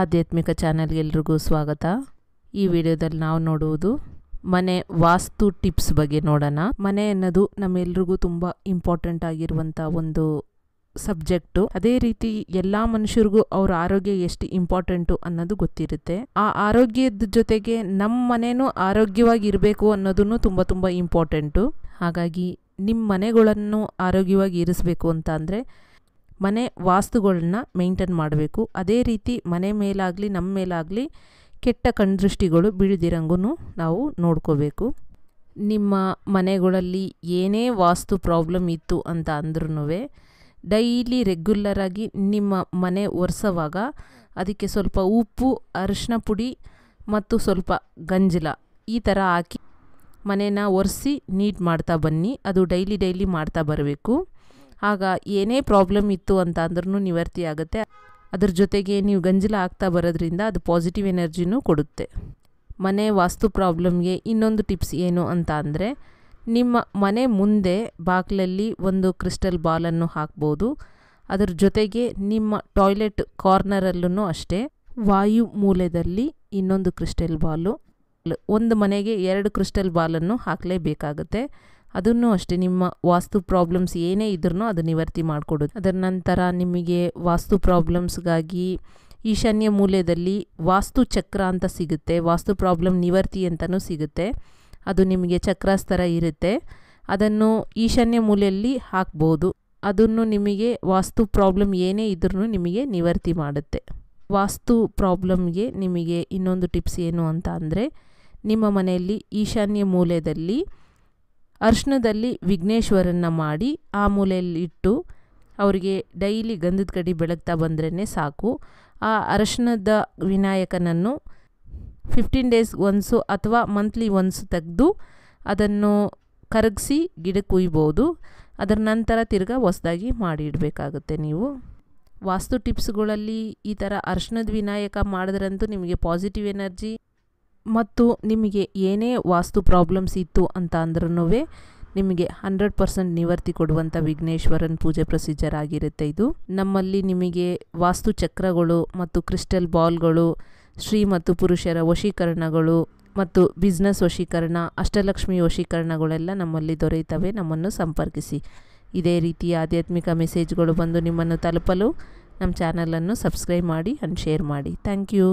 ಆಧ್ಯಾತ್ಮಿಕ ಚಾನಲ್ಗೆ ಎಲ್ರಿಗೂ ಸ್ವಾಗತ ಈ ವಿಡಿಯೋದಲ್ಲಿ ನಾವು ನೋಡುವುದು ಮನೆ ವಾಸ್ತು ಟಿಪ್ಸ್ ಬಗ್ಗೆ ನೋಡೋಣ ಮನೆ ಅನ್ನೋದು ನಮ್ಮೆಲ್ರಿಗೂ ತುಂಬ ಇಂಪಾರ್ಟೆಂಟ್ ಆಗಿರುವಂಥ ಒಂದು ಸಬ್ಜೆಕ್ಟು ಅದೇ ರೀತಿ ಎಲ್ಲ ಮನುಷ್ಯರಿಗೂ ಅವ್ರ ಆರೋಗ್ಯ ಎಷ್ಟು ಇಂಪಾರ್ಟೆಂಟು ಅನ್ನೋದು ಗೊತ್ತಿರುತ್ತೆ ಆ ಆರೋಗ್ಯದ ಜೊತೆಗೆ ನಮ್ಮ ಮನೇನೂ ಆರೋಗ್ಯವಾಗಿ ಇರಬೇಕು ಅನ್ನೋದನ್ನು ತುಂಬ ತುಂಬ ಇಂಪಾರ್ಟೆಂಟು ಹಾಗಾಗಿ ನಿಮ್ಮ ಮನೆಗಳನ್ನು ಆರೋಗ್ಯವಾಗಿ ಇರಿಸಬೇಕು ಅಂತ ಅಂದರೆ ಮನೆ ವಾಸ್ತುಗಳನ್ನ ಮೇಂಟೈನ್ ಮಾಡಬೇಕು ಅದೇ ರೀತಿ ಮನೆ ಮೇಲಾಗಲಿ ನಮ್ಮ ಮೇಲಾಗಲಿ ಕೆಟ್ಟ ಕಣ್ದೃಷ್ಟಿಗಳು ಬೀಳದಿರಂಗೂ ನಾವು ನೋಡ್ಕೋಬೇಕು ನಿಮ್ಮ ಮನೆಗಳಲ್ಲಿ ಏನೇ ವಾಸ್ತು ಪ್ರಾಬ್ಲಮ್ ಇತ್ತು ಅಂತ ಅಂದ್ರೂ ಡೈಲಿ ರೆಗ್ಯುಲರಾಗಿ ನಿಮ್ಮ ಮನೆ ಒರೆಸೋವಾಗ ಅದಕ್ಕೆ ಸ್ವಲ್ಪ ಉಪ್ಪು ಅರಿಶಿನ ಪುಡಿ ಮತ್ತು ಸ್ವಲ್ಪ ಗಂಜಲ ಈ ಥರ ಹಾಕಿ ಮನೇನ ಒರೆಸಿ ನೀಟ್ ಮಾಡ್ತಾ ಬನ್ನಿ ಅದು ಡೈಲಿ ಡೈಲಿ ಮಾಡ್ತಾ ಬರಬೇಕು ಆಗ ಏನೇ ಪ್ರಾಬ್ಲಮ್ ಇತ್ತು ಅಂತ ಅಂದ್ರೂ ನಿವರ್ತಿ ಆಗುತ್ತೆ ಅದ್ರ ಜೊತೆಗೆ ನೀವು ಗಂಜಲ ಆಗ್ತಾ ಬರೋದ್ರಿಂದ ಅದು ಪಾಸಿಟಿವ್ ಎನರ್ಜಿನೂ ಕೊಡುತ್ತೆ ಮನೆ ವಾಸ್ತು ಪ್ರಾಬ್ಲಮ್ಗೆ ಇನ್ನೊಂದು ಟಿಪ್ಸ್ ಏನು ಅಂತ ಅಂದರೆ ನಿಮ್ಮ ಮನೆ ಮುಂದೆ ಬಾಗಿಲಲ್ಲಿ ಒಂದು ಕ್ರಿಸ್ಟಲ್ ಬಾಲನ್ನು ಹಾಕ್ಬೋದು ಅದರ ಜೊತೆಗೆ ನಿಮ್ಮ ಟಾಯ್ಲೆಟ್ ಕಾರ್ನರಲ್ಲೂ ಅಷ್ಟೇ ವಾಯು ಮೂಲೆಯಲ್ಲಿ ಇನ್ನೊಂದು ಕ್ರಿಸ್ಟಲ್ ಬಾಲು ಒಂದು ಮನೆಗೆ ಎರಡು ಕ್ರಿಸ್ಟಲ್ ಬಾಲನ್ನು ಹಾಕಲೇಬೇಕಾಗುತ್ತೆ ಅದನ್ನು ಅಷ್ಟೇ ನಿಮ್ಮ ವಾಸ್ತು ಪ್ರಾಬ್ಲಮ್ಸ್ ಏನೇ ಇದ್ರೂ ಅದು ನಿವರ್ತಿ ಮಾಡಿಕೊಡೋದು ಅದರ ನಂತರ ನಿಮಗೆ ವಾಸ್ತು ಪ್ರಾಬ್ಲಮ್ಸ್ಗಾಗಿ ಈಶಾನ್ಯ ಮೂಲೆಯಲ್ಲಿ ವಾಸ್ತು ಚಕ್ರ ಅಂತ ಸಿಗುತ್ತೆ ವಾಸ್ತು ಪ್ರಾಬ್ಲಮ್ ನಿವರ್ತಿ ಅಂತಲೂ ಸಿಗುತ್ತೆ ಅದು ನಿಮಗೆ ಚಕ್ರಾಸ್ತರ ಇರುತ್ತೆ ಅದನ್ನು ಈಶಾನ್ಯ ಮೂಲೆಯಲ್ಲಿ ಹಾಕ್ಬೋದು ಅದನ್ನು ನಿಮಗೆ ವಾಸ್ತು ಪ್ರಾಬ್ಲಮ್ ಏನೇ ಇದ್ರೂ ನಿಮಗೆ ನಿವರ್ತಿ ಮಾಡುತ್ತೆ ವಾಸ್ತು ಪ್ರಾಬ್ಲಮ್ಗೆ ನಿಮಗೆ ಇನ್ನೊಂದು ಟಿಪ್ಸ್ ಏನು ಅಂತ ಅಂದರೆ ನಿಮ್ಮ ಮನೆಯಲ್ಲಿ ಈಶಾನ್ಯ ಮೂಲೆಯಲ್ಲಿ ಅರ್ಶನದಲ್ಲಿ ವಿಘ್ನೇಶ್ವರನ್ನ ಮಾಡಿ ಆ ಮೂಲೆಯಲ್ಲಿ ಇಟ್ಟು ಅವರಿಗೆ ಡೈಲಿ ಗಂಧದ ಕಡಿ ಬೆಳಗ್ತಾ ಬಂದ್ರೇ ಸಾಕು ಆ ಅರಶಿಣದ ವಿನಾಯಕನನ್ನು ಫಿಫ್ಟೀನ್ ಡೇಸ್ ಒನ್ಸು ಅಥವಾ ಮಂತ್ಲಿ ಒನ್ಸು ತೆಗೆದು ಅದನ್ನು ಕರಗಿಸಿ ಗಿಡ ಕುಯ್ಬೋದು ಅದರ ನಂತರ ತಿರ್ಗ ಹೊಸ್ದಾಗಿ ಮಾಡಿಡಬೇಕಾಗುತ್ತೆ ನೀವು ವಾಸ್ತು ಟಿಪ್ಸ್ಗಳಲ್ಲಿ ಈ ಥರ ಅರ್ಶನದ ವಿನಾಯಕ ಮಾಡಿದ್ರಂತೂ ನಿಮಗೆ ಪಾಸಿಟಿವ್ ಎನರ್ಜಿ ಮತ್ತು ನಿಮಗೆ ಏನೇ ವಾಸ್ತು ಪ್ರಾಬ್ಲಮ್ಸ್ ಇತ್ತು ಅಂತ ಅಂದ್ರೂ ನಿಮಗೆ ಹಂಡ್ರೆಡ್ ಪರ್ಸೆಂಟ್ ನಿವರ್ತಿ ಕೊಡುವಂಥ ವಿಘ್ನೇಶ್ವರನ್ ಪೂಜೆ ಪ್ರೊಸೀಜರ್ ಆಗಿರುತ್ತೆ ಇದು ನಮ್ಮಲ್ಲಿ ನಿಮಗೆ ವಾಸ್ತು ಚಕ್ರಗಳು ಮತ್ತು ಕ್ರಿಸ್ಟಲ್ ಬಾಲ್ಗಳು ಶ್ರೀ ಮತ್ತು ಪುರುಷರ ವಶೀಕರಣಗಳು ಮತ್ತು ಬಿಸ್ನೆಸ್ ವಶೀಕರಣ ಅಷ್ಟಲಕ್ಷ್ಮಿ ವಶೀಕರಣಗಳೆಲ್ಲ ನಮ್ಮಲ್ಲಿ ದೊರೆಯುತ್ತವೆ ನಮ್ಮನ್ನು ಸಂಪರ್ಕಿಸಿ ಇದೇ ರೀತಿಯ ಆಧ್ಯಾತ್ಮಿಕ ಮೆಸೇಜ್ಗಳು ಬಂದು ನಿಮ್ಮನ್ನು ತಲುಪಲು ನಮ್ಮ ಚಾನಲನ್ನು ಸಬ್ಸ್ಕ್ರೈಬ್ ಮಾಡಿ ಆ್ಯಂಡ್ ಶೇರ್ ಮಾಡಿ ಥ್ಯಾಂಕ್ ಯು